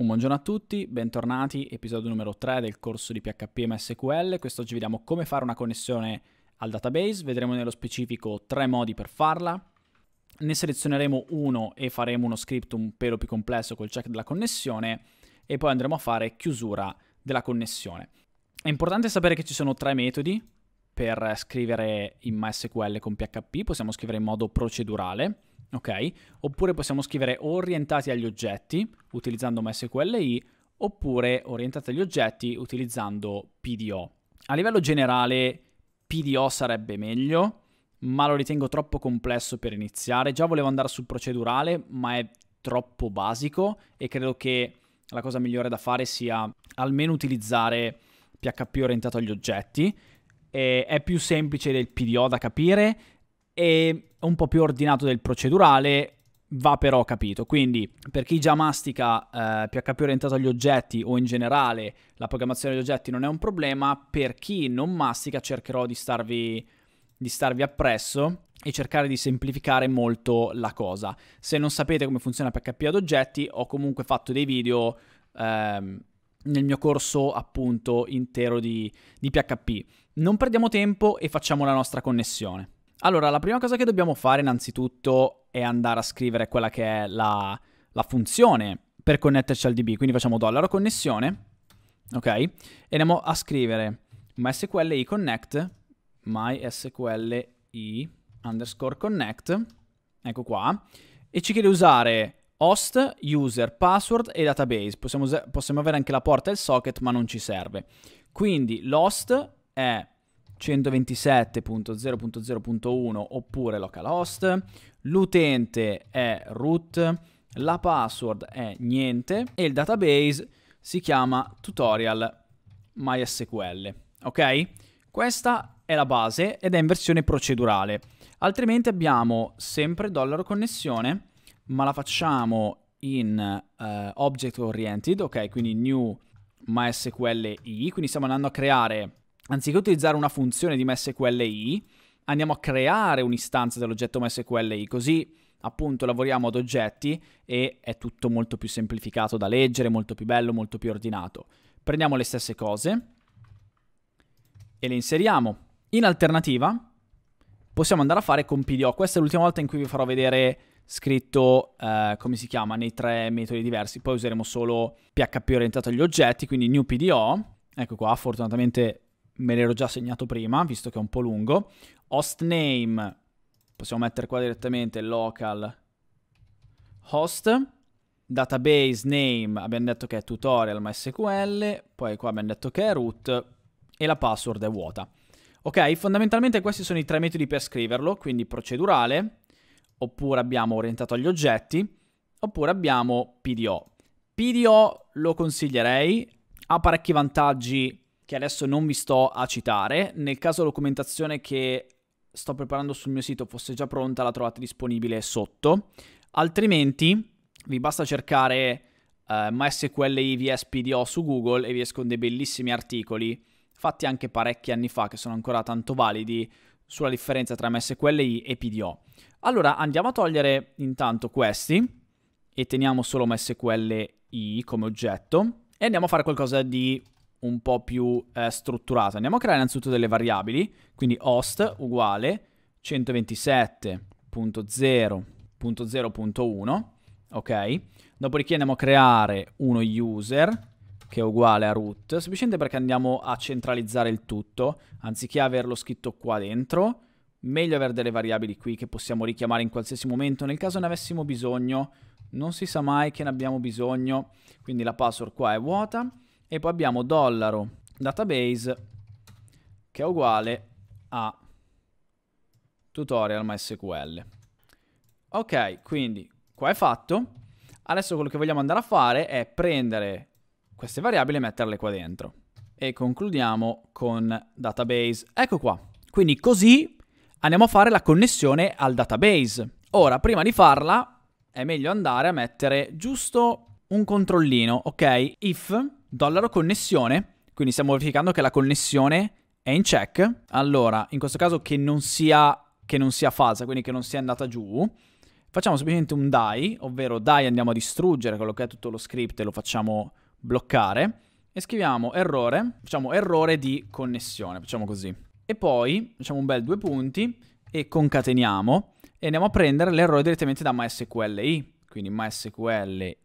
Un buongiorno a tutti, bentornati, episodio numero 3 del corso di PHP MSQL. Quest'oggi vediamo come fare una connessione al database, vedremo nello specifico tre modi per farla. Ne selezioneremo uno e faremo uno script un pelo più complesso col check della connessione e poi andremo a fare chiusura della connessione. È importante sapere che ci sono tre metodi per scrivere in MySQL con PHP, possiamo scrivere in modo procedurale ok? Oppure possiamo scrivere orientati agli oggetti utilizzando MySQLi oppure orientati agli oggetti utilizzando PDO. A livello generale PDO sarebbe meglio, ma lo ritengo troppo complesso per iniziare. Già volevo andare sul procedurale, ma è troppo basico e credo che la cosa migliore da fare sia almeno utilizzare PHP orientato agli oggetti. E è più semplice del PDO da capire è un po' più ordinato del procedurale, va però capito. Quindi per chi già mastica eh, PHP orientato agli oggetti o in generale la programmazione degli oggetti non è un problema, per chi non mastica cercherò di starvi, di starvi appresso e cercare di semplificare molto la cosa. Se non sapete come funziona PHP ad oggetti, ho comunque fatto dei video ehm, nel mio corso appunto intero di, di PHP. Non perdiamo tempo e facciamo la nostra connessione. Allora, la prima cosa che dobbiamo fare innanzitutto è andare a scrivere quella che è la, la funzione per connetterci al DB, quindi facciamo dollaro connessione, ok? E andiamo a scrivere mysqli connect, mysqli underscore connect, ecco qua, e ci chiede di usare host, user, password e database. Possiamo, possiamo avere anche la porta e il socket, ma non ci serve. Quindi l'host è 127.0.0.1 oppure localhost, l'utente è root, la password è niente e il database si chiama tutorial MySQL, ok? Questa è la base ed è in versione procedurale. Altrimenti abbiamo sempre dollaro connessione, ma la facciamo in uh, eh, object oriented, ok? Quindi new MySQL i, quindi stiamo andando a creare anziché utilizzare una funzione di MSQLI, andiamo a creare un'istanza dell'oggetto MSQLI, così appunto lavoriamo ad oggetti e è tutto molto più semplificato da leggere, molto più bello, molto più ordinato. Prendiamo le stesse cose e le inseriamo. In alternativa possiamo andare a fare con PDO. Questa è l'ultima volta in cui vi farò vedere scritto eh, come si chiama nei tre metodi diversi. Poi useremo solo PHP orientato agli oggetti, quindi new PDO. Ecco qua, fortunatamente me l'ero già segnato prima, visto che è un po' lungo. Hostname, possiamo mettere qua direttamente local host. Database name, abbiamo detto che è tutorial MySQL, poi qua abbiamo detto che è root e la password è vuota. Ok, fondamentalmente questi sono i tre metodi per scriverlo, quindi procedurale, oppure abbiamo orientato agli oggetti, oppure abbiamo PDO. PDO lo consiglierei, ha parecchi vantaggi che adesso non vi sto a citare. Nel caso la documentazione che sto preparando sul mio sito fosse già pronta, la trovate disponibile sotto. Altrimenti vi basta cercare eh, MySQL EVS PDO su Google e vi escono dei bellissimi articoli fatti anche parecchi anni fa che sono ancora tanto validi sulla differenza tra MSQLI e PDO. Allora andiamo a togliere intanto questi e teniamo solo MSQLI come oggetto e andiamo a fare qualcosa di un po' più eh, strutturato. Andiamo a creare innanzitutto delle variabili, quindi host uguale 127.0.0.1, ok? Dopodiché andiamo a creare uno user che è uguale a root, semplicemente perché andiamo a centralizzare il tutto, anziché averlo scritto qua dentro, meglio avere delle variabili qui che possiamo richiamare in qualsiasi momento, nel caso ne avessimo bisogno, non si sa mai che ne abbiamo bisogno, quindi la password qua è vuota, e poi abbiamo dollaro database che è uguale a tutorial MySQL. Ok, quindi qua è fatto. Adesso quello che vogliamo andare a fare è prendere queste variabili e metterle qua dentro. E concludiamo con database. Ecco qua. Quindi così andiamo a fare la connessione al database. Ora, prima di farla, è meglio andare a mettere giusto un controllino, ok? If dollaro connessione, quindi stiamo verificando che la connessione è in check. Allora, in questo caso che non sia, che non sia falsa, quindi che non sia andata giù, facciamo semplicemente un die, ovvero die andiamo a distruggere quello che è tutto lo script e lo facciamo bloccare e scriviamo errore, facciamo errore di connessione, facciamo così. E poi facciamo un bel due punti e concateniamo e andiamo a prendere l'errore direttamente da MySQLi, quindi MySQLi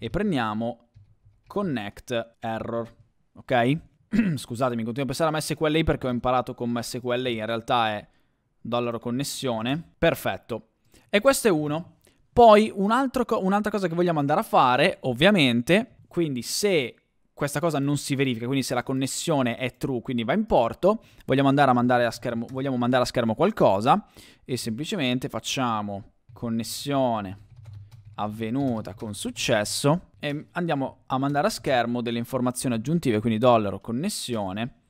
e prendiamo connect error, ok? Scusatemi, continuo a pensare a MSQLI perché ho imparato con MSQLI, in realtà è dollaro connessione. Perfetto. E questo è uno. Poi un co- un'altra cosa che vogliamo andare a fare, ovviamente, quindi se questa cosa non si verifica, quindi se la connessione è true, quindi va in porto, vogliamo andare a mandare a schermo, mandare a schermo qualcosa e semplicemente facciamo connessione avvenuta con successo e andiamo a mandare a schermo delle informazioni aggiuntive, quindi dollaro connessione,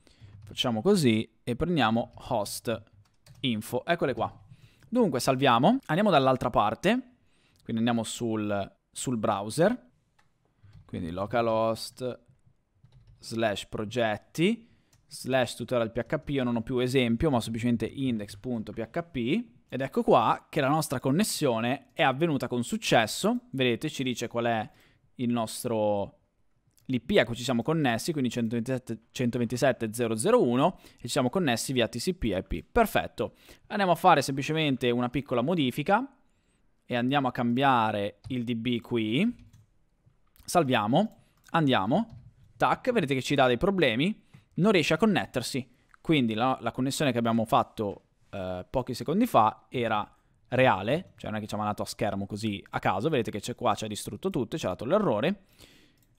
facciamo così e prendiamo host info, eccole qua. Dunque salviamo, andiamo dall'altra parte, quindi andiamo sul, sul browser, quindi localhost slash progetti slash tutorial.php. io non ho più esempio ma semplicemente index.php ed ecco qua che la nostra connessione è avvenuta con successo. Vedete, ci dice qual è il nostro l'IP a cui ci siamo connessi, quindi 127.001 e ci siamo connessi via TCP IP. Perfetto. Andiamo a fare semplicemente una piccola modifica e andiamo a cambiare il DB qui. Salviamo, andiamo, tac, vedete che ci dà dei problemi, non riesce a connettersi. Quindi la, la connessione che abbiamo fatto eh, pochi secondi fa era reale, cioè non è che ci ha mandato a schermo così a caso, vedete che c'è qua, ci ha distrutto tutto, ci ha dato l'errore.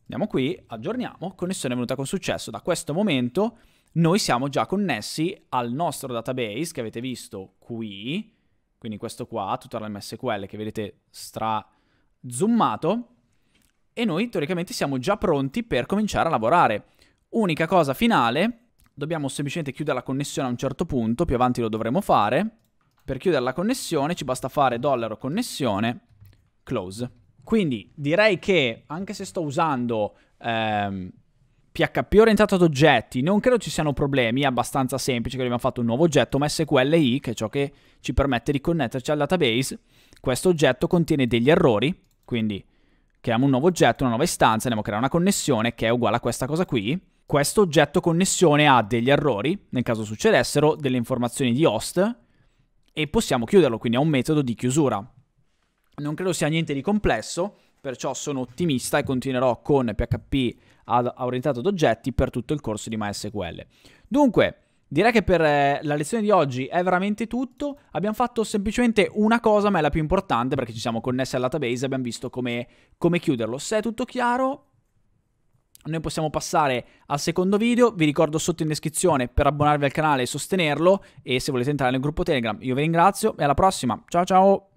Andiamo qui, aggiorniamo, connessione è venuta con successo. Da questo momento noi siamo già connessi al nostro database che avete visto qui, quindi questo qua, tutto l'MSQL che vedete stra zoomato, e noi teoricamente siamo già pronti per cominciare a lavorare. Unica cosa finale dobbiamo semplicemente chiudere la connessione a un certo punto, più avanti lo dovremo fare. Per chiudere la connessione ci basta fare dollaro connessione, close. Quindi direi che anche se sto usando ehm, PHP orientato ad oggetti, non credo ci siano problemi, è abbastanza semplice che abbiamo fatto un nuovo oggetto, ma SQLi, che è ciò che ci permette di connetterci al database, questo oggetto contiene degli errori, quindi creiamo un nuovo oggetto, una nuova istanza, andiamo a creare una connessione che è uguale a questa cosa qui, questo oggetto connessione ha degli errori, nel caso succedessero, delle informazioni di host e possiamo chiuderlo, quindi è un metodo di chiusura. Non credo sia niente di complesso, perciò sono ottimista e continuerò con PHP ad, orientato ad oggetti per tutto il corso di MySQL. Dunque, direi che per eh, la lezione di oggi è veramente tutto. Abbiamo fatto semplicemente una cosa, ma è la più importante perché ci siamo connessi al database e abbiamo visto come, come chiuderlo. Se è tutto chiaro, noi possiamo passare al secondo video, vi ricordo sotto in descrizione per abbonarvi al canale e sostenerlo e se volete entrare nel gruppo Telegram io vi ringrazio e alla prossima, ciao ciao!